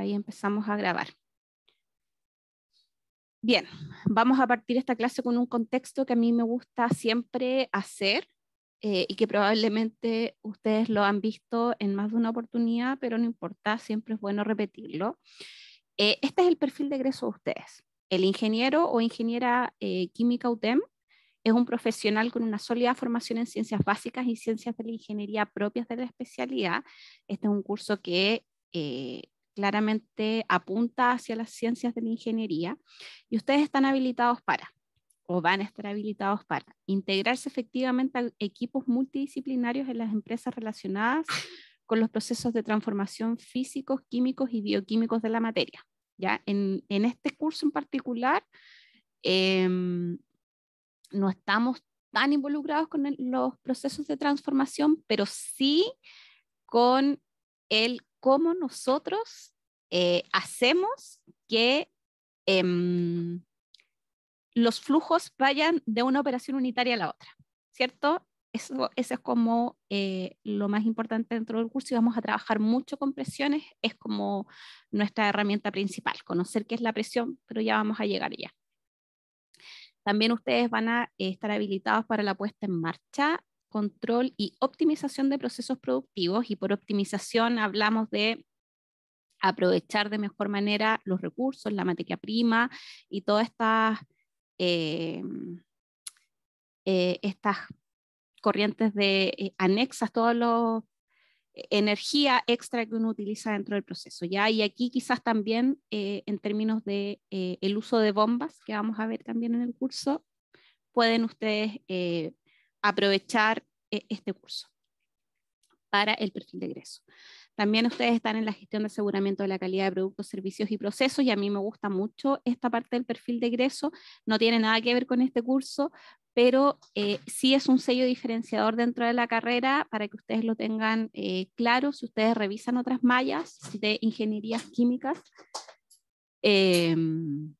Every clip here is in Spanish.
Ahí empezamos a grabar. Bien, vamos a partir esta clase con un contexto que a mí me gusta siempre hacer eh, y que probablemente ustedes lo han visto en más de una oportunidad, pero no importa, siempre es bueno repetirlo. Eh, este es el perfil de egreso de ustedes. El ingeniero o ingeniera eh, química UTEM es un profesional con una sólida formación en ciencias básicas y ciencias de la ingeniería propias de la especialidad. Este es un curso que eh, claramente apunta hacia las ciencias de la ingeniería y ustedes están habilitados para o van a estar habilitados para integrarse efectivamente a equipos multidisciplinarios en las empresas relacionadas con los procesos de transformación físicos, químicos y bioquímicos de la materia. ¿ya? En, este curso en particular, em, no estamos tan involucrados con los procesos de transformación, pero sí con el cómo nosotros eh, hacemos que em, los flujos vayan de una operación unitaria a la otra, ¿cierto? Eso, es como eh, lo más importante dentro del curso y vamos a trabajar mucho con presiones, es como nuestra herramienta principal, conocer qué es la presión, pero ya vamos a llegar ya. También ustedes van a eh, estar habilitados para la puesta en marcha control y optimización de procesos productivos. Y por optimización hablamos de aprovechar de mejor manera los recursos, la materia prima y todas estas, eh, eh, estas corrientes de eh, anexas, toda la energía extra que uno utiliza dentro del proceso. ¿ya? Y aquí quizás también en términos de el uso de bombas, que vamos a ver también en el curso, pueden ustedes aprovechar eh, este curso para el perfil de egreso. También ustedes están en la gestión de aseguramiento de la calidad de productos, servicios y procesos y a mí me gusta mucho esta parte del perfil de egreso. No tiene nada que ver con este curso, pero eh, sí es un sello diferenciador dentro de la carrera para que ustedes lo tengan eh, claro. Si ustedes revisan otras mallas de ingenierías químicas, em,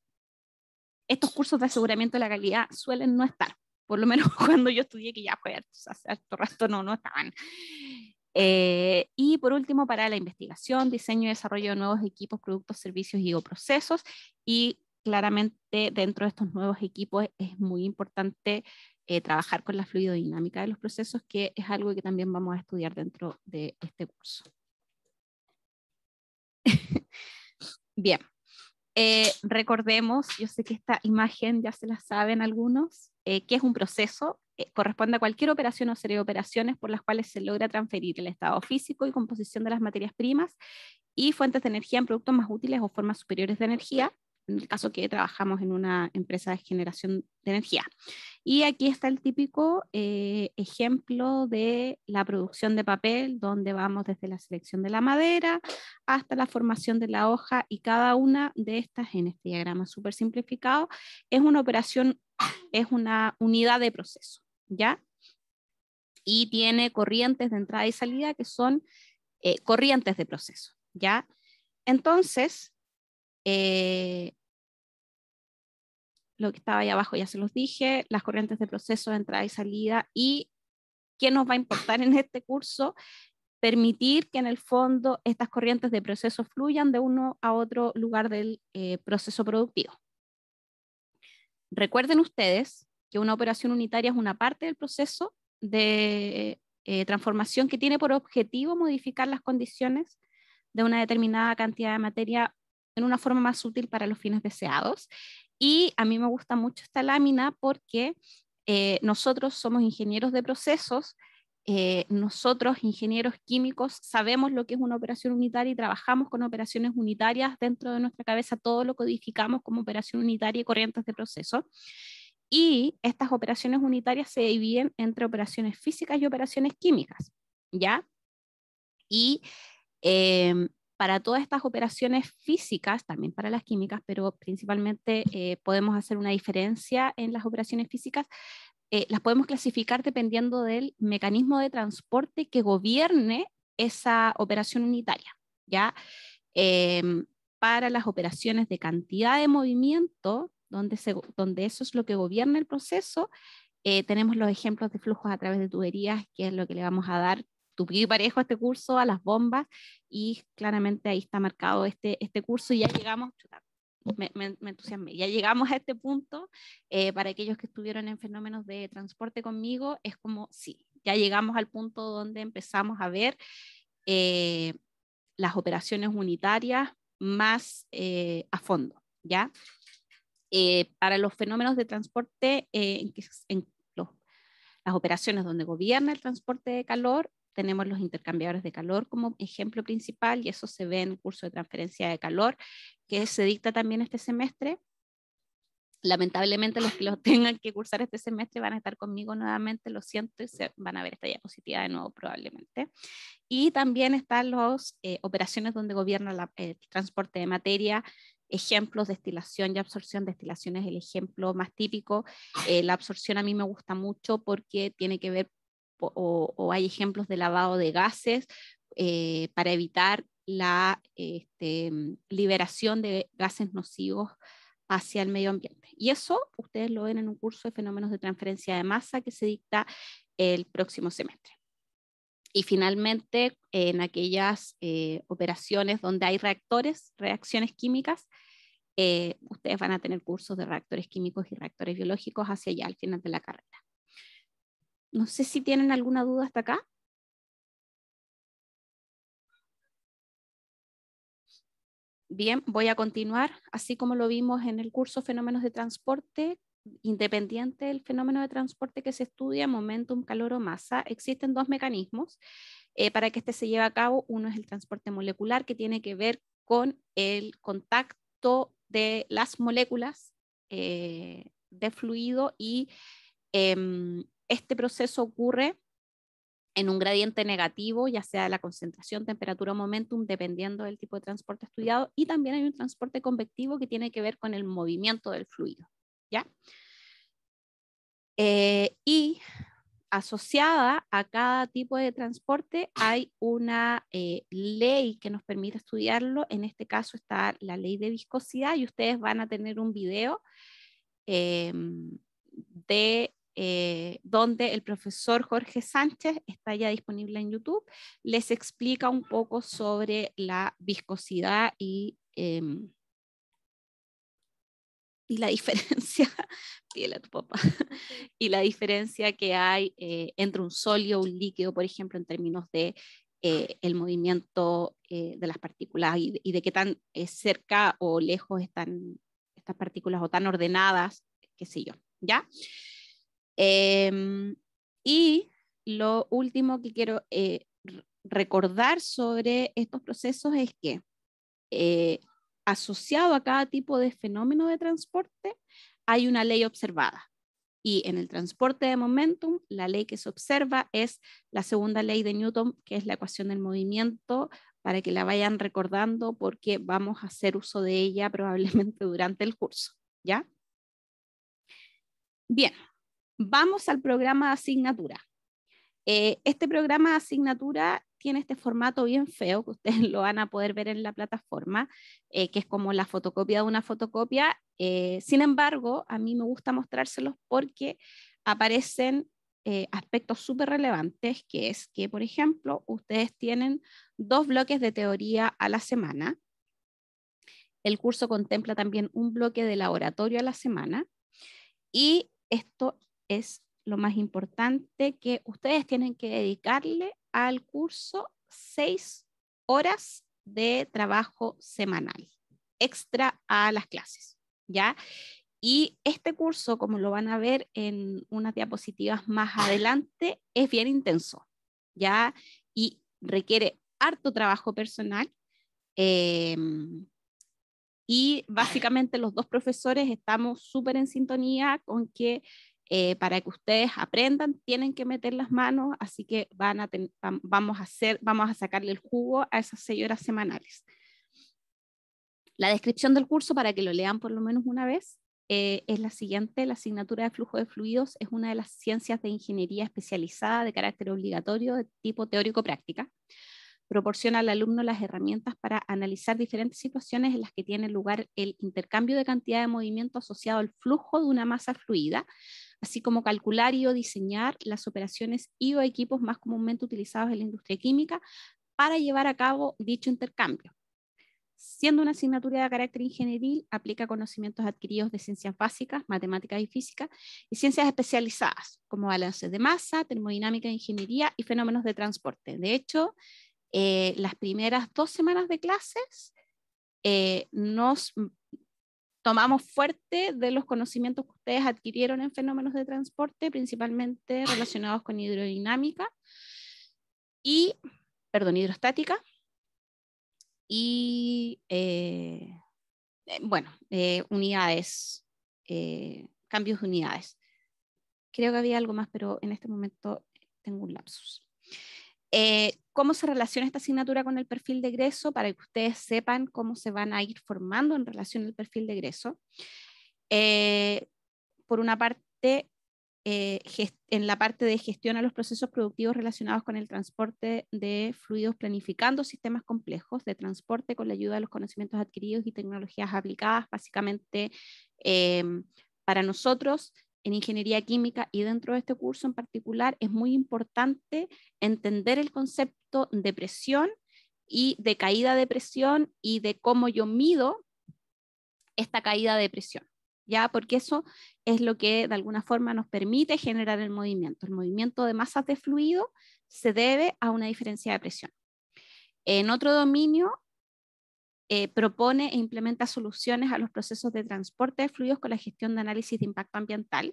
estos cursos de aseguramiento de la calidad suelen no estar por lo menos cuando yo estudié, que ya fue hace alto rato, no, no estaban. Eh, y por último, para la investigación, diseño y desarrollo de nuevos equipos, productos, servicios y o procesos. Y claramente dentro de estos nuevos equipos es muy importante eh, trabajar con la fluidodinámica de los procesos, que es algo que también vamos a estudiar dentro de este curso. Bien, eh, recordemos, yo sé que esta imagen ya se la saben algunos, eh, que es un proceso, que eh, corresponde a cualquier operación o serie de operaciones por las cuales se logra transferir el estado físico y composición de las materias primas y fuentes de energía en productos más útiles o formas superiores de energía en el caso que trabajamos en una empresa de generación de energía. Y aquí está el típico eh, ejemplo de la producción de papel, donde vamos desde la selección de la madera hasta la formación de la hoja y cada una de estas en este diagrama súper simplificado es una operación, es una unidad de proceso, ¿ya? Y tiene corrientes de entrada y salida que son eh, corrientes de proceso, ¿ya? Entonces, eh, lo que estaba ahí abajo ya se los dije, las corrientes de proceso de entrada y salida y qué nos va a importar en este curso, permitir que en el fondo estas corrientes de proceso fluyan de uno a otro lugar del eh, proceso productivo. Recuerden ustedes que una operación unitaria es una parte del proceso de eh, transformación que tiene por objetivo modificar las condiciones de una determinada cantidad de materia en una forma más útil para los fines deseados. Y a mí me gusta mucho esta lámina porque eh, nosotros somos ingenieros de procesos, eh, nosotros, ingenieros químicos, sabemos lo que es una operación unitaria y trabajamos con operaciones unitarias dentro de nuestra cabeza, todo lo codificamos como operación unitaria y corrientes de proceso. Y estas operaciones unitarias se dividen entre operaciones físicas y operaciones químicas, ¿ya? Y em, para todas estas operaciones físicas, también para las químicas, pero principalmente eh, podemos hacer una diferencia en las operaciones físicas, eh, las podemos clasificar dependiendo del mecanismo de transporte que gobierne esa operación unitaria. ¿ya? Em, para las operaciones de cantidad de movimiento, donde, donde eso es lo que gobierna el proceso, eh, tenemos los ejemplos de flujos a través de tuberías, que es lo que le vamos a dar tupí parejo este curso, a las bombas, y claramente ahí está marcado este, este curso y ya llegamos, me, me, entusiasmé, ya llegamos a este punto, eh, para aquellos que estuvieron en fenómenos de transporte conmigo, es como, sí, ya llegamos al punto donde empezamos a ver eh, las operaciones unitarias más eh, a fondo, ¿ya? para los fenómenos de transporte en, las operaciones donde gobierna el transporte de calor, tenemos los intercambiadores de calor como ejemplo principal y eso se ve en el curso de transferencia de calor que se dicta también este semestre. Lamentablemente los que lo tengan que cursar este semestre van a estar conmigo nuevamente, lo siento, y se van a ver esta diapositiva de nuevo probablemente. Y también están las eh, operaciones donde gobierna el transporte de materia, ejemplos, destilación y absorción. Destilación es el ejemplo más típico. Eh, la absorción a mí me gusta mucho porque tiene que ver o, hay ejemplos de lavado de gases eh, para evitar la este, mm, liberación de gases nocivos hacia el medio ambiente. Y eso ustedes lo ven en un curso de fenómenos de transferencia de masa que se dicta el próximo semestre. Y finalmente, en aquellas eh, operaciones donde hay reactores, reacciones químicas, eh, ustedes van a tener cursos de reactores químicos y reactores biológicos hacia allá al final de la carrera. No sé si tienen alguna duda hasta acá. Bien, voy a continuar, así como lo vimos en el curso Fenómenos de Transporte, independiente del fenómeno de transporte que se estudia, momentum, calor o masa, existen dos mecanismos eh, para que este se lleve a cabo. Uno es el transporte molecular, que tiene que ver con el contacto de las moléculas eh, de fluido y em, este proceso ocurre en un gradiente negativo, ya sea la concentración, temperatura o momentum, dependiendo del tipo de transporte estudiado, y también hay un transporte convectivo que tiene que ver con el movimiento del fluido, ¿ya? Eh, y asociada a cada tipo de transporte hay una eh, ley que nos permite estudiarlo, en este caso está la ley de viscosidad, y ustedes van a tener un video em, de eh, donde el profesor Jorge Sánchez está ya disponible en YouTube, les explica un poco sobre la viscosidad y, em, la diferencia, tu y la diferencia que hay eh, entre un sólido, un líquido, por ejemplo, en términos de eh, el movimiento de las partículas y, de qué tan cerca o lejos están estas partículas o tan ordenadas, qué sé yo, ¿ya? Em, y lo último que quiero eh, recordar sobre estos procesos es que eh, asociado a cada tipo de fenómeno de transporte hay una ley observada. Y en el transporte de momentum, la ley que se observa es la segunda ley de Newton, que es la ecuación del movimiento, para que la vayan recordando porque vamos a hacer uso de ella probablemente durante el curso. ¿Ya? Bien, Vamos al programa de asignatura. Eh, este programa de asignatura tiene este formato bien feo, que ustedes lo van a poder ver en la plataforma, eh, que es como la fotocopia de una fotocopia. Eh, sin embargo, a mí me gusta mostrárselos porque aparecen aspectos súper relevantes, que es que, por ejemplo, ustedes tienen dos bloques de teoría a la semana. El curso contempla también un bloque de laboratorio a la semana. Y esto es lo más importante que ustedes tienen que dedicarle al curso seis horas de trabajo semanal, extra a las clases, ¿ya? Y este curso, como lo van a ver en unas diapositivas más adelante, es bien intenso, ¿ya? Y requiere harto trabajo personal. Eh, y básicamente los dos profesores estamos súper en sintonía con que eh, para que ustedes aprendan, tienen que meter las manos, así que van a vamos, a hacer, vamos a sacarle el jugo a esas seis horas semanales. La descripción del curso, para que lo lean por lo menos una vez, eh, es la siguiente. La asignatura de flujo de fluidos es una de las ciencias de ingeniería especializada de carácter obligatorio de tipo teórico-práctica. Proporciona al alumno las herramientas para analizar diferentes situaciones en las que tiene lugar el intercambio de cantidad de movimiento asociado al flujo de una masa fluida así como calcular y o diseñar las operaciones y o equipos más comúnmente utilizados en la industria química para llevar a cabo dicho intercambio. Siendo una asignatura de carácter ingenieril, aplica conocimientos adquiridos de ciencias básicas, matemáticas y física, y ciencias especializadas, como balances de masa, termodinámica, ingeniería y fenómenos de transporte. De hecho, eh, las primeras dos semanas de clases eh, nos tomamos fuerte de los conocimientos que ustedes adquirieron en fenómenos de transporte, principalmente relacionados con hidrodinámica y, perdón, hidrostática. Y, eh, eh, bueno, eh, unidades, cambios de unidades. Creo que había algo más, pero en este momento tengo un lapsus. Eh, ¿Cómo se relaciona esta asignatura con el perfil de egreso? Para que ustedes sepan cómo se van a ir formando en relación al perfil de egreso. Eh, por una parte, eh, en la parte de gestión a los procesos productivos relacionados con el transporte de fluidos, planificando sistemas complejos de transporte con la ayuda de los conocimientos adquiridos y tecnologías aplicadas, básicamente em, para nosotros en ingeniería química y dentro de este curso en particular es muy importante entender el concepto de presión y de caída de presión y de cómo yo mido esta caída de presión, ¿ya? Porque eso es lo que de alguna forma nos permite generar el movimiento. El movimiento de masas de fluido se debe a una diferencia de presión. En otro dominio eh, propone e implementa soluciones a los procesos de transporte de fluidos con la gestión de análisis de impacto ambiental.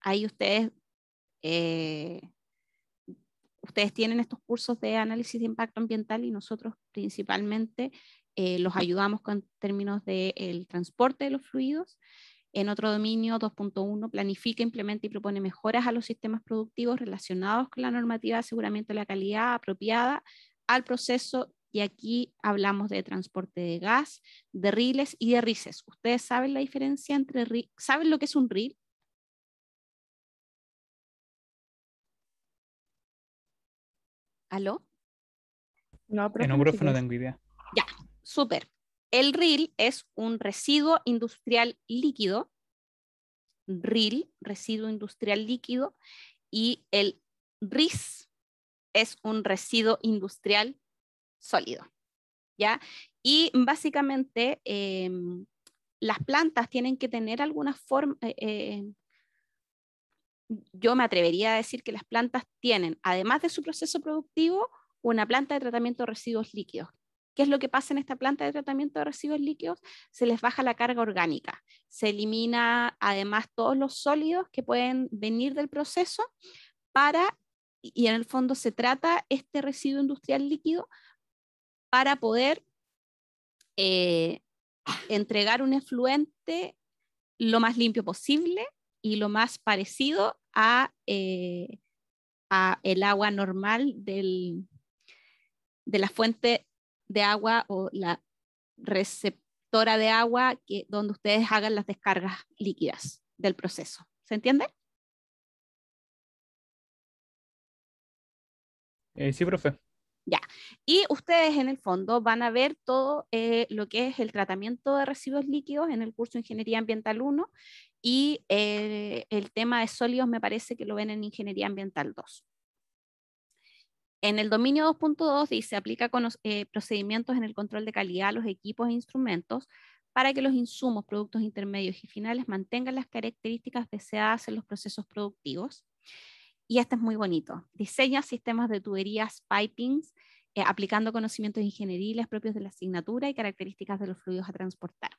Ahí ustedes, eh, ustedes tienen estos cursos de análisis de impacto ambiental y nosotros principalmente eh, los ayudamos con términos del transporte de los fluidos. En otro dominio, 2.1, planifica, implementa y propone mejoras a los sistemas productivos relacionados con la normativa de aseguramiento de la calidad apropiada al proceso y aquí hablamos de transporte de gas, de riles y de rices. ¿Ustedes saben la diferencia entre ¿Saben lo que es un ril? ¿Aló? No, pero en un no tengo idea. Ya, súper. El RIL es un residuo industrial líquido. RIL, residuo industrial líquido. Y el RIS es un residuo industrial sólido. ¿ya? Y básicamente em, las plantas tienen que tener alguna forma, eh, eh, yo me atrevería a decir que las plantas tienen, además de su proceso productivo, una planta de tratamiento de residuos líquidos. ¿Qué es lo que pasa en esta planta de tratamiento de residuos líquidos? Se les baja la carga orgánica, se elimina además todos los sólidos que pueden venir del proceso para, y en el fondo se trata este residuo industrial líquido para poder eh, entregar un efluente lo más limpio posible y lo más parecido a, eh, el agua normal de la fuente de agua o la receptora de agua que, donde ustedes hagan las descargas líquidas del proceso. ¿Se entiende? Eh, sí, profe. Y ustedes en el fondo van a ver todo eh, lo que es el tratamiento de residuos líquidos en el curso de Ingeniería Ambiental 1 y eh, el tema de sólidos me parece que lo ven en Ingeniería Ambiental 2. En el dominio 2.2 dice, aplica con, eh, procedimientos en el control de calidad a los equipos e instrumentos para que los insumos, productos intermedios y finales mantengan las características deseadas en los procesos productivos. Y este es muy bonito. Diseña sistemas de tuberías, pipings, eh, aplicando conocimientos ingenieriles propios de la asignatura y características de los fluidos a transportar.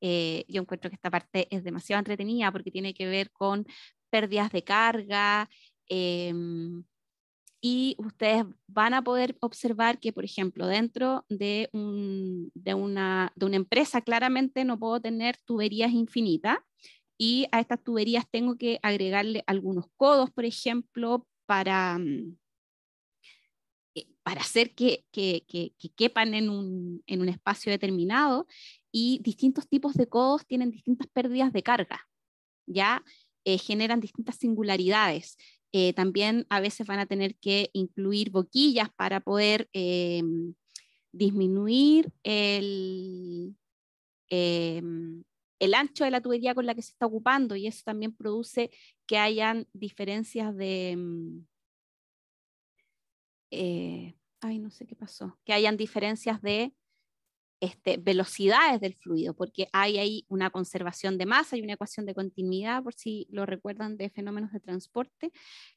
Eh, yo encuentro que esta parte es demasiado entretenida porque tiene que ver con pérdidas de carga. Em, y ustedes van a poder observar que, por ejemplo, dentro de, una, de una empresa claramente no puedo tener tuberías infinitas y a estas tuberías tengo que agregarle algunos codos, por ejemplo, para, mm, eh, para hacer que, quepan en un, en espacio determinado y distintos tipos de codos tienen distintas pérdidas de carga, ¿ya? Eh, generan distintas singularidades. Eh, también a veces van a tener que incluir boquillas para poder em, disminuir el, em, el ancho de la tubería con la que se está ocupando y eso también produce que hayan diferencias de... Mm, eh, ay, no sé qué pasó, que hayan diferencias de este, velocidades del fluido, porque hay ahí una conservación de masa y una ecuación de continuidad, por si lo recuerdan de fenómenos de transporte,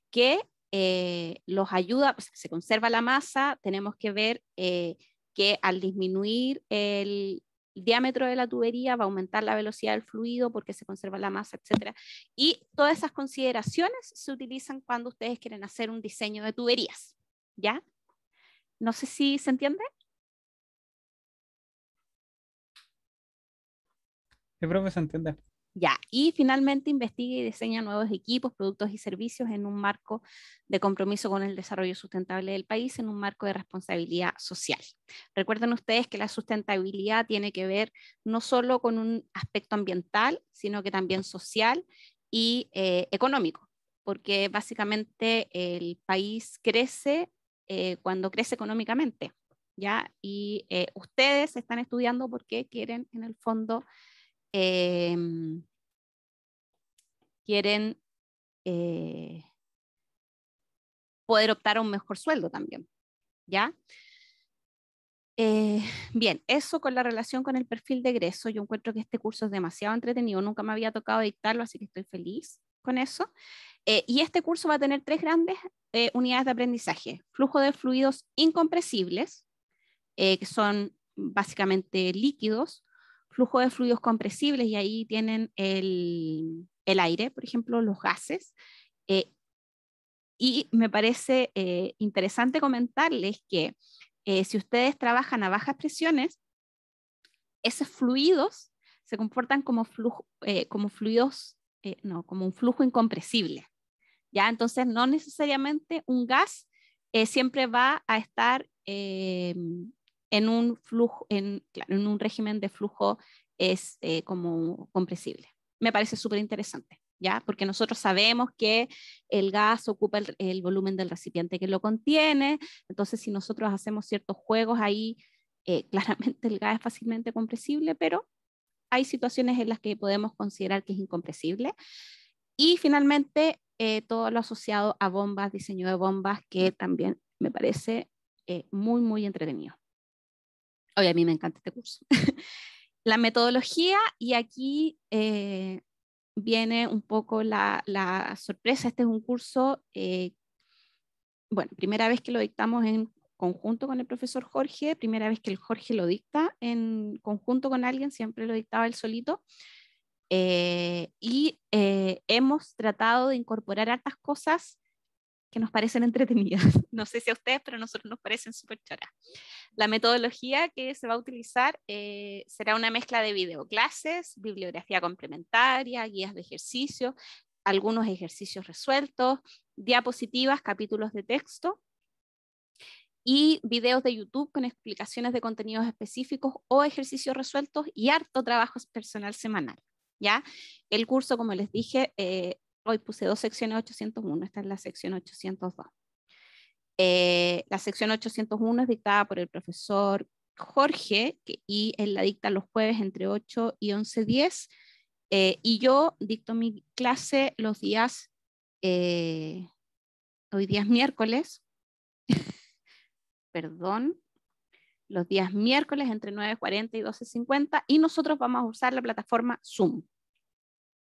que eh, los ayuda, pues, se conserva la masa, tenemos que ver eh, que al disminuir el, el diámetro de la tubería, va a aumentar la velocidad del fluido porque se conserva la masa, etc. Y todas esas consideraciones se utilizan cuando ustedes quieren hacer un diseño de tuberías. ¿Ya? No sé si se entiende. Yo creo que se entiende y finalmente investiga y diseña nuevos equipos, productos y servicios en un marco de compromiso con el desarrollo sustentable del país, en un marco de responsabilidad social. Recuerden ustedes que la sustentabilidad tiene que ver no solo con un aspecto ambiental, sino que también social y eh, económico, porque básicamente el país crece eh, cuando crece económicamente, ¿ya? Y eh, ustedes están estudiando porque quieren, en el fondo, Em, quieren eh, poder optar a un mejor sueldo también. ¿Ya? Eh, bien, eso con la relación con el perfil de egreso. Yo encuentro que este curso es demasiado entretenido. Nunca me había tocado dictarlo, así que estoy feliz con eso. Eh, y este curso va a tener tres grandes unidades de aprendizaje. Flujo de fluidos incompresibles, que son básicamente líquidos, flujo de fluidos compresibles y ahí tienen el, el aire, por ejemplo, los gases. Eh, y me parece eh, interesante comentarles que eh, si ustedes trabajan a bajas presiones, esos fluidos se comportan como, flujo, como fluidos, no, como un flujo incompresible. ¿ya? Entonces, no necesariamente un gas siempre va a estar en un, flujo, en, claro, en un régimen de flujo es este, como compresible. Me parece súper interesante. ¿Ya? Porque nosotros sabemos que el gas ocupa el, volumen del recipiente que lo contiene, entonces si nosotros hacemos ciertos juegos ahí, eh, claramente el gas es fácilmente compresible, pero hay situaciones en las que podemos considerar que es incompresible. Y finalmente, eh, todo lo asociado a bombas, diseño de bombas, que también me parece eh, muy, muy entretenido. Oye, a mí me encanta este curso. la metodología, y aquí eh, viene un poco la, sorpresa. Este es un curso, eh, bueno, primera vez que lo dictamos en conjunto con el profesor Jorge, primera vez que el Jorge lo dicta en conjunto con alguien, siempre lo dictaba él solito. Eh, y hemos tratado de incorporar hartas cosas que nos parecen entretenidas. No sé si a ustedes, pero a nosotros nos parecen súper choras. La metodología que se va a utilizar eh, será una mezcla de videoclases, bibliografía complementaria, guías de ejercicio, algunos ejercicios resueltos, diapositivas, capítulos de texto y videos de YouTube con explicaciones de contenidos específicos o ejercicios resueltos y harto trabajo personal semanal. ¿ya? El curso, como les dije, eh, hoy puse dos secciones 801, esta es la sección 802. Eh, la sección 801 es dictada por el profesor Jorge que, y él la dicta los jueves entre 8 y 11.10 eh, y yo dicto mi clase los días, eh, hoy día miércoles, perdón, los días miércoles entre 9.40 y 12.50 y nosotros vamos a usar la plataforma Zoom.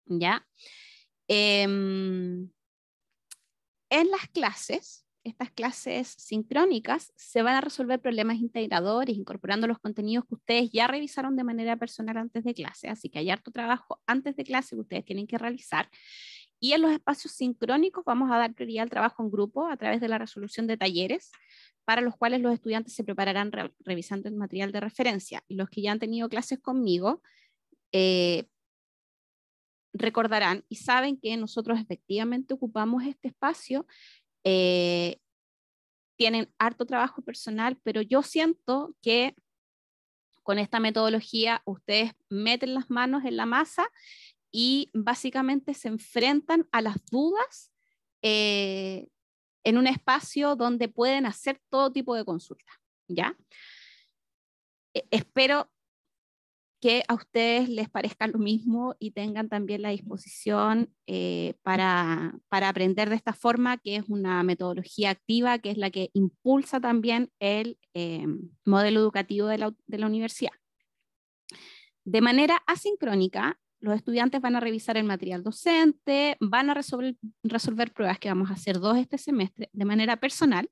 ¿Ya? Em, en las clases, estas clases sincrónicas, se van a resolver problemas integradores, incorporando los contenidos que ustedes ya revisaron de manera personal antes de clase, así que hay harto trabajo antes de clase que ustedes tienen que realizar. Y en los espacios sincrónicos vamos a dar prioridad al trabajo en grupo a través de la resolución de talleres, para los cuales los estudiantes se prepararán revisando el material de referencia. Y los que ya han tenido clases conmigo, eh, recordarán y saben que nosotros efectivamente ocupamos este espacio. Eh, tienen harto trabajo personal, pero yo siento que con esta metodología ustedes meten las manos en la masa y básicamente se enfrentan a las dudas eh, en un espacio donde pueden hacer todo tipo de consultas. ¿ya? E-, espero que a ustedes les parezca lo mismo y tengan también la disposición eh, para, aprender de esta forma, que es una metodología activa, que es la que impulsa también el eh, modelo educativo de la, universidad. De manera asincrónica, los estudiantes van a revisar el material docente, van a resolver, resolver, pruebas que vamos a hacer dos este semestre de manera personal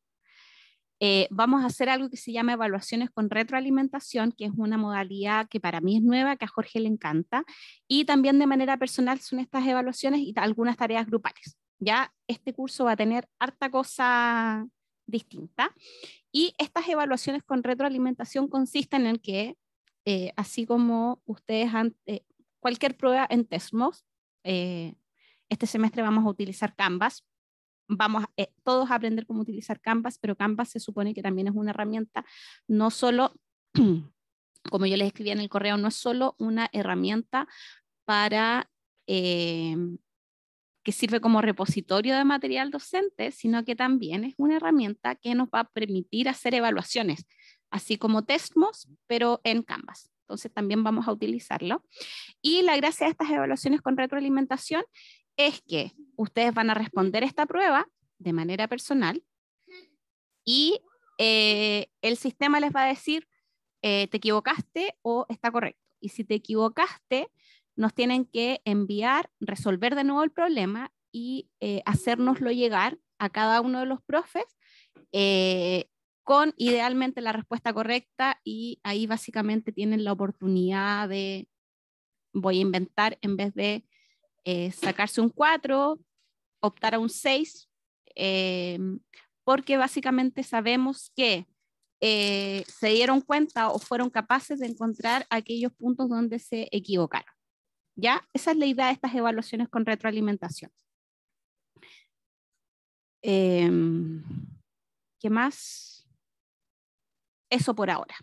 eh, vamos a hacer algo que se llama evaluaciones con retroalimentación, que es una modalidad que para mí es nueva, que a Jorge le encanta, y también de manera personal son estas evaluaciones y algunas tareas grupales. Ya este curso va a tener harta cosa distinta. Y estas evaluaciones con retroalimentación consisten en que, eh, así como ustedes, han, eh, cualquier prueba en Tesmos, este semestre vamos a utilizar Canvas, vamos eh, todos a aprender cómo utilizar Canvas, pero Canvas se supone que también es una herramienta, no solo, como yo les escribí en el correo, no es solo una herramienta para... Eh, que sirve como repositorio de material docente, sino que también es una herramienta que nos va a permitir hacer evaluaciones, así como testmos, pero en Canvas. Entonces también vamos a utilizarlo. Y la gracia de estas evaluaciones con retroalimentación es que ustedes van a responder esta prueba de manera personal y eh, el sistema les va a decir eh, te equivocaste o está correcto. Y si te equivocaste, nos tienen que enviar, resolver de nuevo el problema y eh, hacérnoslo llegar a cada uno de los profes con idealmente la respuesta correcta y ahí básicamente tienen la oportunidad de, voy a inventar en vez de eh, sacarse un 4, optar a un 6, eh, porque básicamente sabemos que eh, se dieron cuenta o fueron capaces de encontrar aquellos puntos donde se equivocaron. ¿Ya? Esa es la idea de estas evaluaciones con retroalimentación. Em, ¿Qué más? Eso por ahora.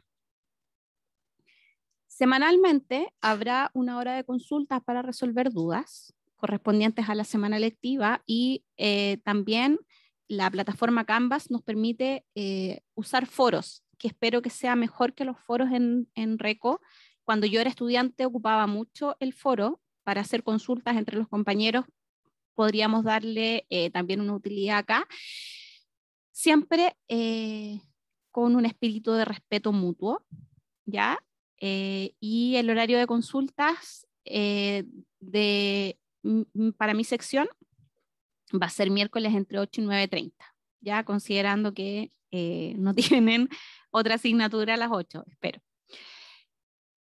Semanalmente habrá una hora de consultas para resolver dudas correspondientes a la semana lectiva y eh, también la plataforma Canvas nos permite eh, usar foros, que espero que sea mejor que los foros en, en RECO. Cuando yo era estudiante ocupaba mucho el foro para hacer consultas entre los compañeros. Podríamos darle eh, también una utilidad acá. Siempre con un espíritu de respeto mutuo, ¿ya? y el horario de consultas de para mi sección va a ser miércoles entre 8 y 9.30, ya considerando que eh, no tienen otra asignatura a las 8, espero.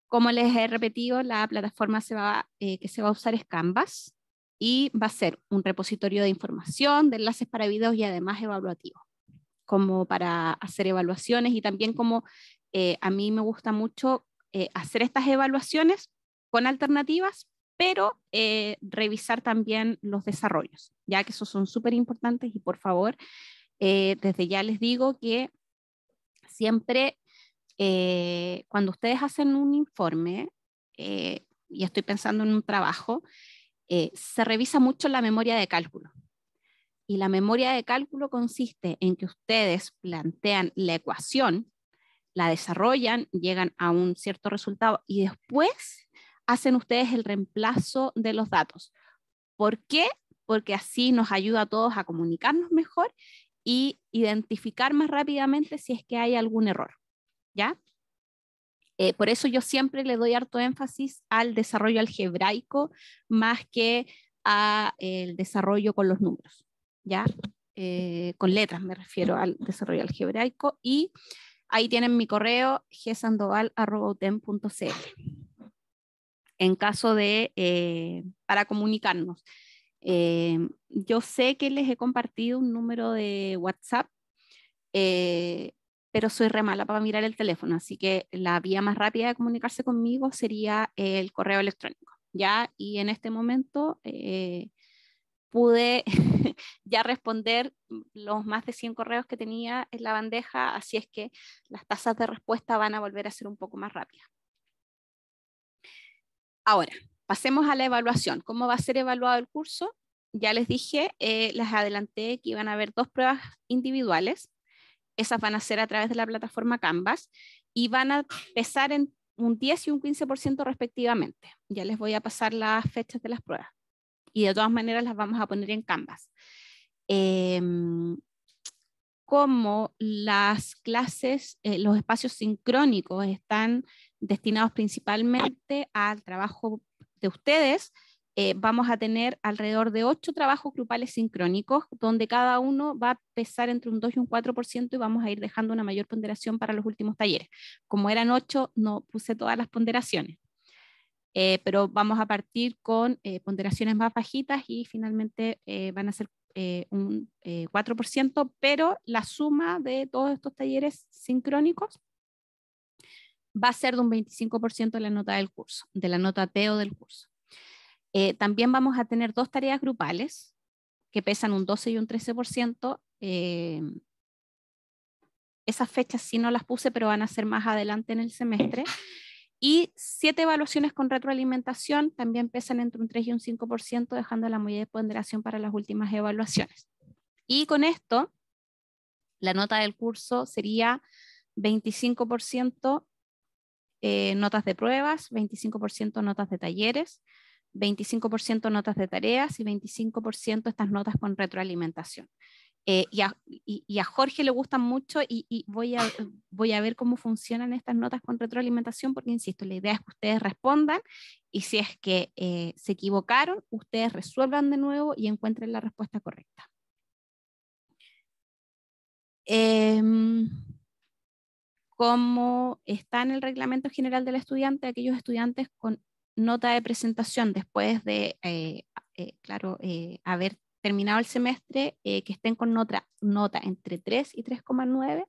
Como les he repetido, la plataforma se va, eh, que se va a usar es Canvas y va a ser un repositorio de información, de enlaces para videos y además evaluativo, como para hacer evaluaciones y también como eh, a mí me gusta mucho hacer estas evaluaciones con alternativas pero eh, revisar también los desarrollos, ya que esos son súper importantes y por favor, eh, desde ya les digo que siempre eh, cuando ustedes hacen un informe, y estoy pensando en un trabajo, se revisa mucho la memoria de cálculo. Y la memoria de cálculo consiste en que ustedes plantean la ecuación, la desarrollan, llegan a un cierto resultado y después hacen ustedes el reemplazo de los datos. ¿Por qué? Porque así nos ayuda a todos a comunicarnos mejor y identificar más rápidamente si es que hay algún error. ¿Ya? Eh, por eso yo siempre le doy harto énfasis al desarrollo algebraico más que al desarrollo con los números, ¿ya? Eh, con letras me refiero al desarrollo algebraico y ahí tienen mi correo gsandoval.utem.cl en caso de, eh, para comunicarnos. Eh, yo sé que les he compartido un número de WhatsApp, eh, pero soy re mala para mirar el teléfono, así que la vía más rápida de comunicarse conmigo sería el correo electrónico, ¿ya? Y en este momento pude ya responder los más de 100 correos que tenía en la bandeja, así es que las tasas de respuesta van a volver a ser un poco más rápidas. Ahora, pasemos a la evaluación. ¿Cómo va a ser evaluado el curso? Ya les dije, eh, les adelanté que iban a haber dos pruebas individuales. Esas van a ser a través de la plataforma Canvas y van a pesar en un 10 y un 15% respectivamente. Ya les voy a pasar las fechas de las pruebas y de todas maneras las vamos a poner en Canvas. Eh, em, como las clases, eh, los espacios sincrónicos están destinados principalmente al trabajo de ustedes, eh, vamos a tener alrededor de ocho trabajos grupales sincrónicos, donde cada uno va a pesar entre un 2 y un 4% y vamos a ir dejando una mayor ponderación para los últimos talleres. Como eran ocho, no puse todas las ponderaciones, eh, pero vamos a partir con eh, ponderaciones más bajitas y finalmente van a ser un 4%, pero la suma de todos estos talleres sincrónicos va a ser de un 25% de la nota del curso, de la nota TEO del curso. Eh, también vamos a tener dos tareas grupales que pesan un 12 y un 13%. Eh, esas fechas sí no las puse, pero van a ser más adelante en el semestre. Y siete evaluaciones con retroalimentación también pesan entre un 3 y un 5%, dejando la muelle de ponderación para las últimas evaluaciones. Y con esto, la nota del curso sería 25% eh, notas de pruebas, 25% notas de talleres, 25% notas de tareas y 25% estas notas con retroalimentación. Eh, y, a, Jorge le gustan mucho y, voy, a, voy a ver cómo funcionan estas notas con retroalimentación, porque, insisto, la idea es que ustedes respondan y si es que eh, se equivocaron, ustedes resuelvan de nuevo y encuentren la respuesta correcta. Eh, como está en el reglamento general del estudiante, aquellos estudiantes con nota de presentación después de, eh, eh, claro, eh, haber terminado el semestre, que estén con otra nota entre 3 y 3,9,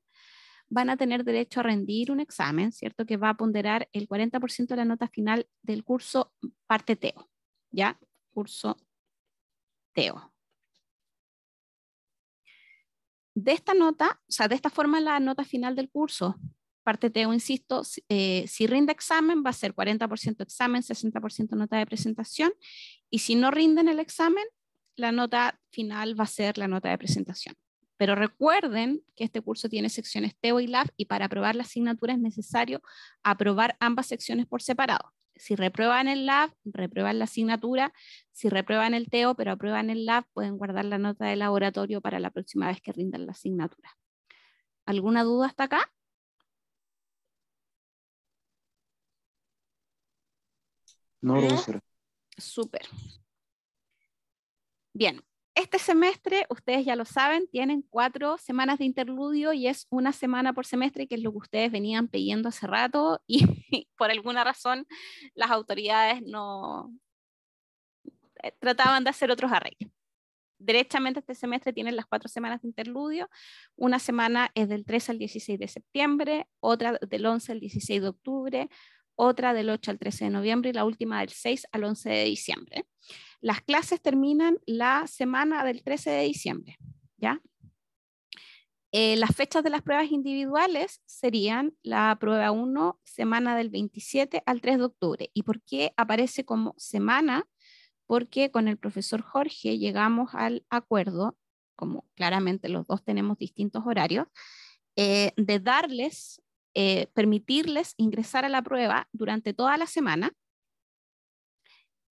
van a tener derecho a rendir un examen, ¿cierto? Que va a ponderar el 40% de la nota final del curso parte TEO, ¿ya? Curso TEO. De esta nota, o sea, de esta forma la nota final del curso Parte TEO, insisto, eh, si rinde examen va a ser 40% examen, 60% nota de presentación y si no rinden el examen, la nota final va a ser la nota de presentación. Pero recuerden que este curso tiene secciones TEO y LAB y para aprobar la asignatura es necesario aprobar ambas secciones por separado. Si reprueban el LAB, reprueban la asignatura. Si reprueban el TEO, pero aprueban el LAB, pueden guardar la nota de laboratorio para la próxima vez que rindan la asignatura. ¿Alguna duda hasta acá? No ¿Mm? Súper. Bien, este semestre, ustedes ya lo saben, tienen cuatro semanas de interludio y es una semana por semestre, que es lo que ustedes venían pidiendo hace rato y por alguna razón las autoridades no eh, trataban de hacer otros arreglos. Derechamente este semestre tienen las cuatro semanas de interludio. Una semana es del 3 al 16 de septiembre, otra del 11 al 16 de octubre, otra del 8 al 13 de noviembre y la última del 6 al 11 de diciembre. Las clases terminan la semana del 13 de diciembre, ¿ya? Eh, las fechas de las pruebas individuales serían la prueba 1, semana del 27 al 3 de octubre. ¿Y por qué aparece como semana? Porque con el profesor Jorge llegamos al acuerdo, como claramente los dos tenemos distintos horarios, eh, de darles eh, permitirles ingresar a la prueba durante toda la semana.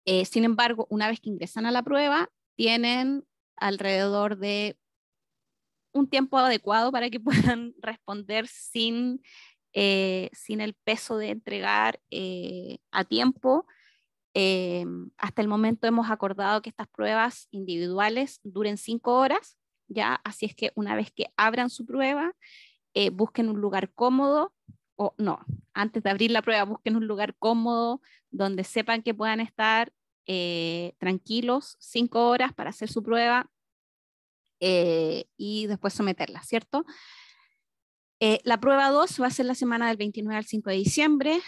Eh, sin embargo, una vez que ingresan a la prueba, tienen alrededor de un tiempo adecuado para que puedan responder sin, eh, sin el peso de entregar a tiempo. Em, hasta el momento hemos acordado que estas pruebas individuales duren cinco horas, ¿ya? Así es que una vez que abran su prueba, eh, busquen un lugar cómodo, o no, antes de abrir la prueba, busquen un lugar cómodo donde sepan que puedan estar eh, tranquilos cinco horas para hacer su prueba eh, y después someterla, ¿cierto? la prueba 2 va a ser la semana del 29 al 5 de diciembre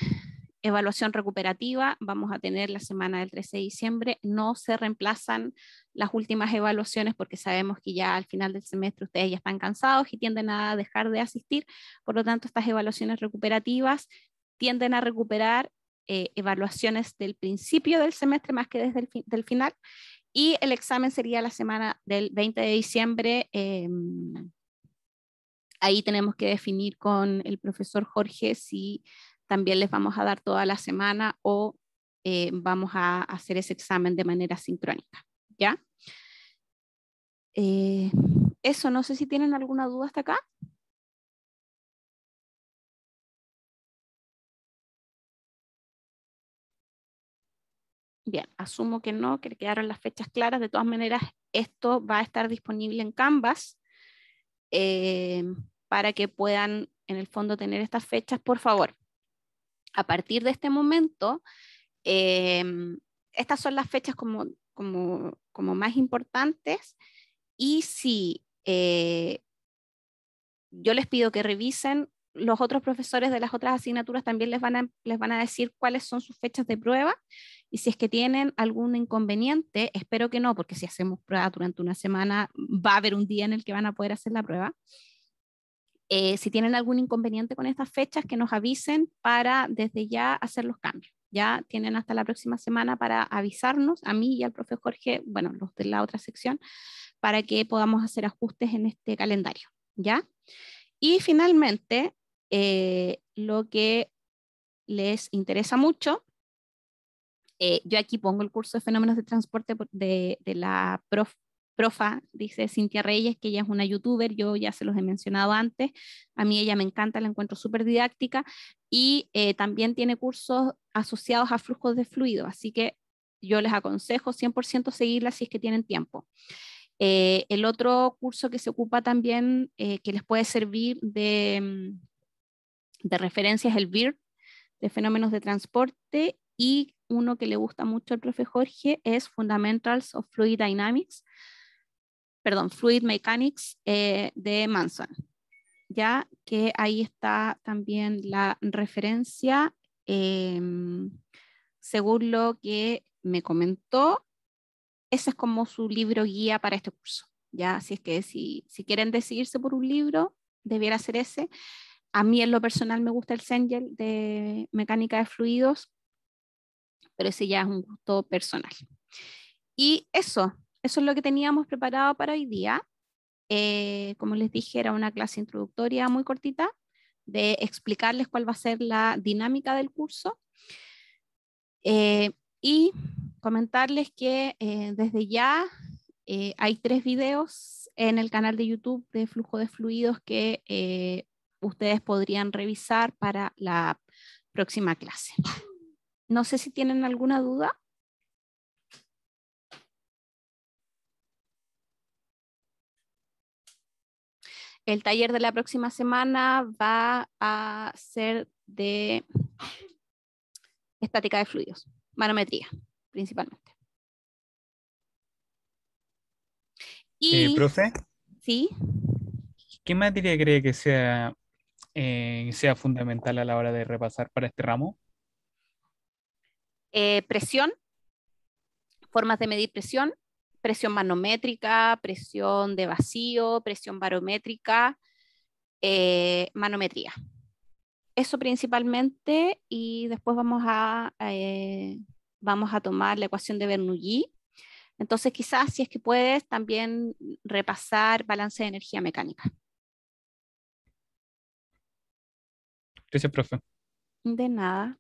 evaluación recuperativa, vamos a tener la semana del 13 de diciembre, no se reemplazan las últimas evaluaciones porque sabemos que ya al final del semestre ustedes ya están cansados y tienden a dejar de asistir, por lo tanto estas evaluaciones recuperativas tienden a recuperar eh, evaluaciones del principio del semestre más que desde el final y el examen sería la semana del 20 de diciembre. Em, ahí tenemos que definir con el profesor Jorge si también les vamos a dar toda la semana o eh, vamos a hacer ese examen de manera sincrónica. ¿Ya? Eh, eso, no sé si tienen alguna duda hasta acá. Bien, asumo que no, que quedaron las fechas claras. De todas maneras, esto va a estar disponible en Canvas eh, para que puedan, en el fondo, tener estas fechas. Por favor, a partir de este momento, em, estas son las fechas como, más importantes y si eh, yo les pido que revisen, los otros profesores de las otras asignaturas también les van a decir cuáles son sus fechas de prueba y si es que tienen algún inconveniente, espero que no, porque si hacemos prueba durante una semana va a haber un día en el que van a poder hacer la prueba. Eh, si tienen algún inconveniente con estas fechas, que nos avisen para desde ya hacer los cambios. Ya tienen hasta la próxima semana para avisarnos, a mí y al profe Jorge, bueno, los de la otra sección, para que podamos hacer ajustes en este calendario. ¿Ya? Y finalmente, eh, lo que les interesa mucho, eh, yo aquí pongo el curso de fenómenos de transporte de, de la prof profa, dice Cintia Reyes, que ella es una youtuber, yo ya se los he mencionado antes, a mí ella me encanta, la encuentro súper didáctica y eh, también tiene cursos asociados a flujos de fluido, así que yo les aconsejo 100% seguirla si es que tienen tiempo. Eh, el otro curso que se ocupa también, eh, que les puede servir de, mm, referencia es el BIR, de fenómenos de transporte, y uno que le gusta mucho al profe Jorge es Fundamentals of Fluid Dynamics, perdón, Fluid Mechanics eh, de Manson. Ya que ahí está también la referencia, em, según lo que me comentó, ese es como su libro guía para este curso. Ya, si es que si, si quieren decidirse por un libro, debiera ser ese. A mí en lo personal me gusta el Sengel de mecánica de fluidos, pero ese ya es un gusto personal. Y eso, eso es lo que teníamos preparado para hoy día. Eh, como les dije, era una clase introductoria muy cortita de explicarles cuál va a ser la dinámica del curso eh, y comentarles que eh, desde ya hay tres videos en el canal de YouTube de flujo de fluidos que ustedes podrían revisar para la próxima clase. No sé si tienen alguna duda. El taller de la próxima semana va a ser de estática de fluidos, manometría principalmente. Eh, y, ¿Profe? Sí. ¿Qué materia cree que eh, sea, fundamental a la hora de repasar para este ramo? Eh, presión, formas de medir presión, presión manométrica, presión de vacío, presión barométrica, eh, manometría. Eso principalmente y después vamos a, eh, vamos a tomar la ecuación de Bernoulli. Entonces quizás si es que puedes también repasar balance de energía mecánica. Gracias, profe. De nada.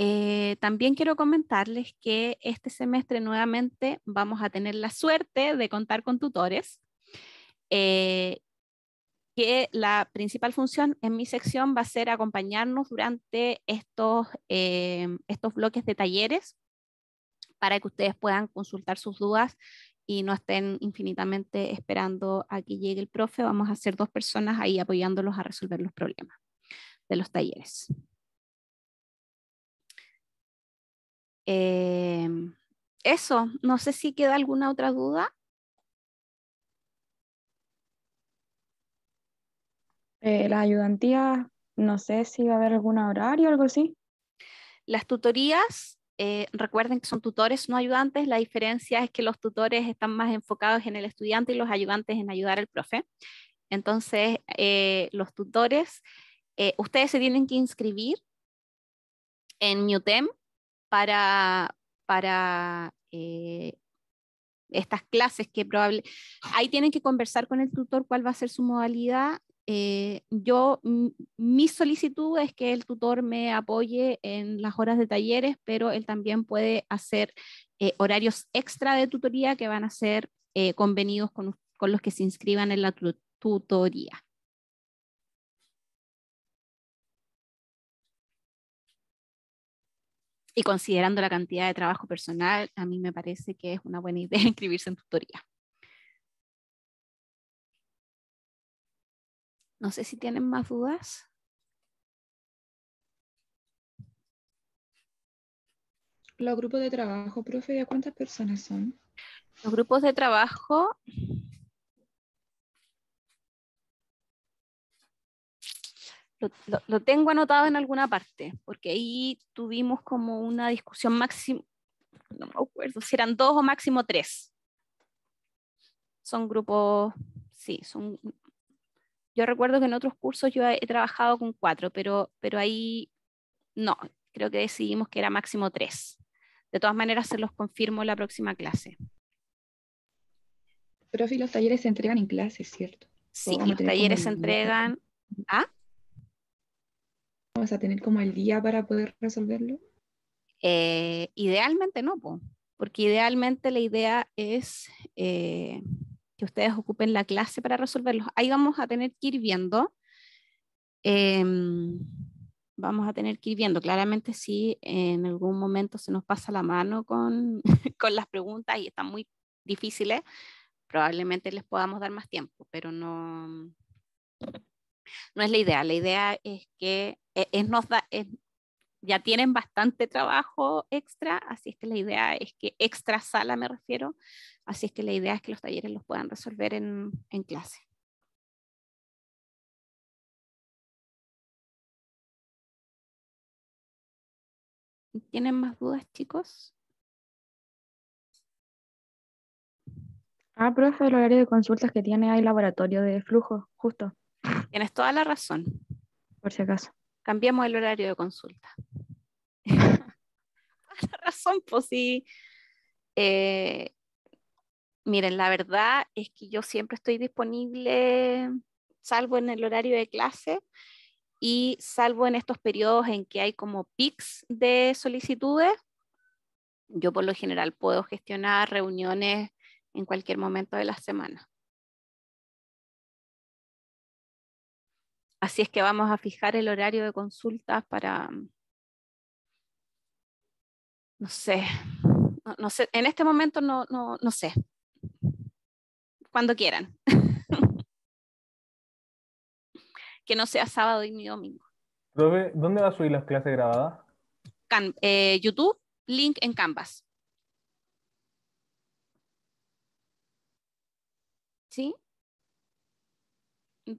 Eh, también quiero comentarles que este semestre nuevamente vamos a tener la suerte de contar con tutores, eh, que la principal función en mi sección va a ser acompañarnos durante estos, eh, estos bloques de talleres para que ustedes puedan consultar sus dudas y no estén infinitamente esperando a que llegue el profe. Vamos a ser dos personas ahí apoyándolos a resolver los problemas de los talleres. Em, eso, no sé si queda alguna otra duda. Eh, la ayudantía, no sé si va a haber algún horario o algo así. Las tutorías, eh, recuerden que son tutores, no ayudantes. La diferencia es que los tutores están más enfocados en el estudiante y los ayudantes en ayudar al profe. Entonces, eh, los tutores, ustedes se tienen que inscribir en tem para, eh, estas clases que probable ahí tienen que conversar con el tutor cuál va a ser su modalidad. Eh, yo, mi solicitud es que el tutor me apoye en las horas de talleres, pero él también puede hacer eh, horarios extra de tutoría que van a ser convenidos con, los que se inscriban en la tutoría. Y considerando la cantidad de trabajo personal, a mí me parece que es una buena idea inscribirse en tutoría. No sé si tienen más dudas. Los grupos de trabajo, profe, ¿de cuántas personas son? Los grupos de trabajo lo, tengo anotado en alguna parte, porque ahí tuvimos como una discusión máximo, no me acuerdo si eran dos o máximo tres. Son grupos, sí, son... Yo recuerdo que en otros cursos yo he, trabajado con cuatro, pero, pero ahí no, creo que decidimos que era máximo tres. De todas maneras, se los confirmo en la próxima clase. si los talleres se entregan en clase, ¿cierto? Sí, los talleres se entregan. ¿Ah? ¿Vas a tener como el día para poder resolverlo? Eh, idealmente no, porque idealmente la idea es eh, que ustedes ocupen la clase para resolverlos. Ahí vamos a tener que ir viendo. Em, vamos a tener que ir viendo. Claramente si en algún momento se nos pasa la mano con, con las preguntas y están muy difíciles, probablemente les podamos dar más tiempo, pero no, no es la idea. La idea es que eh, ya tienen bastante trabajo extra, así es que la idea es que, extra sala me refiero, así es que la idea es que los talleres los puedan resolver en, clase. ¿Tienen más dudas, chicos? Ah, profe, el horario de consultas que tiene hay laboratorio de flujo, justo. Tienes toda la razón. Por si acaso cambiamos el horario de consulta. la razón, pues sí. Eh, miren, la verdad es que yo siempre estoy disponible, salvo en el horario de clase y salvo en estos periodos en que hay como pics de solicitudes. Yo por lo general puedo gestionar reuniones en cualquier momento de la semana. Así es que vamos a fijar el horario de consultas para, mm, no sé, no, sé, en este momento no, sé, cuando quieran. que no sea sábado y ni domingo. ¿Dónde, ¿Dónde va a subir las clases grabadas? Eh, YouTube, link en Canvas. ¿Sí?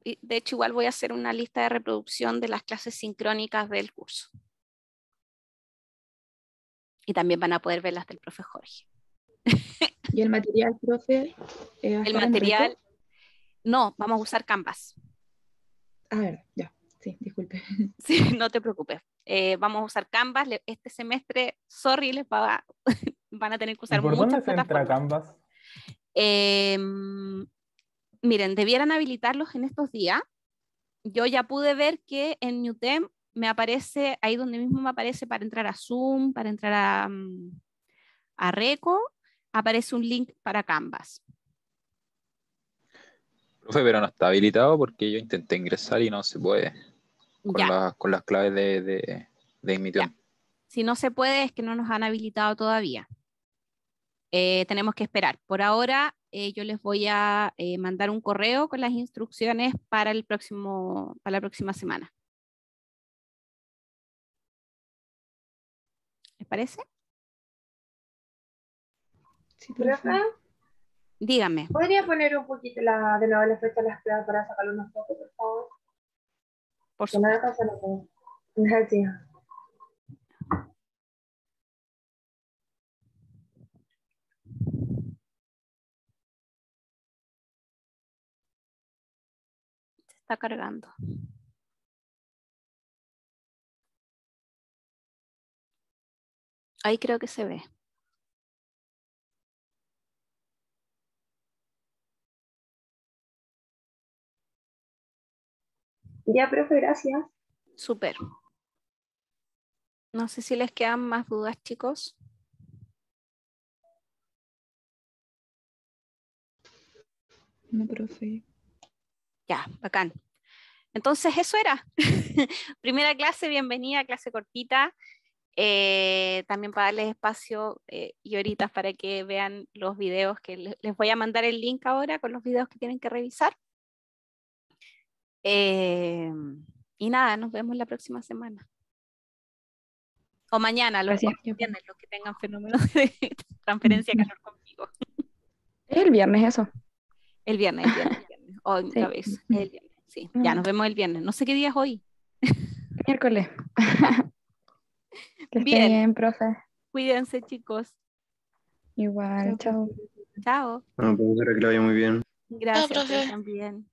de hecho, igual voy a hacer una lista de reproducción de las clases sincrónicas del curso. Y también van a poder ver las del profe Jorge. ¿Y el material, profe? Eh, el material, no, vamos a usar Canvas. A ver, ya, sí, disculpe. Sí, no te preocupes. Eh, vamos a usar Canvas. Este semestre, sorry, les va, van a tener que usar mucho ¿Por dónde entra Canvas? Em, miren, debieran habilitarlos en estos días. Yo ya pude ver que en Newtem me aparece, ahí donde mismo me aparece para entrar a Zoom, para entrar mm, a, Reco, aparece un link para Canvas. Profe, pero no está habilitado porque yo intenté ingresar y no se puede con, las claves de, de, Si no se puede es que no nos han habilitado todavía. Eh, tenemos que esperar. Por ahora, eh, yo les voy a eh, mandar un correo con las instrucciones para, el próximo, para la próxima semana. ¿Les parece? Sí, profe. Dígame. ¿Podría poner un poquito la, de nuevo la fecha de las para sacar unos fotos, por favor? Por supuesto. Gracias. Está cargando. Ahí creo que se ve. Ya, profe, gracias. Super. No sé si les quedan más dudas, chicos. No, profe. Ya, bacán. Entonces eso era. Primera clase, bienvenida, clase cortita. Eh, también para darles espacio eh, y ahorita para que vean los videos que les, voy a mandar el link ahora con los videos que tienen que revisar. Eh, y nada, nos vemos la próxima semana. O mañana, los, que, viernes, los que tengan fenómenos de transferencia de calor conmigo. El viernes eso. El viernes, el viernes. Oh, sí. otra vez. Sí, ya nos vemos el viernes. No sé qué día es hoy. Miércoles. bien. profe. Cuídense, chicos. Igual, chao. Chao. Bueno, pues, que lo vaya muy bien. Gracias, profe. también.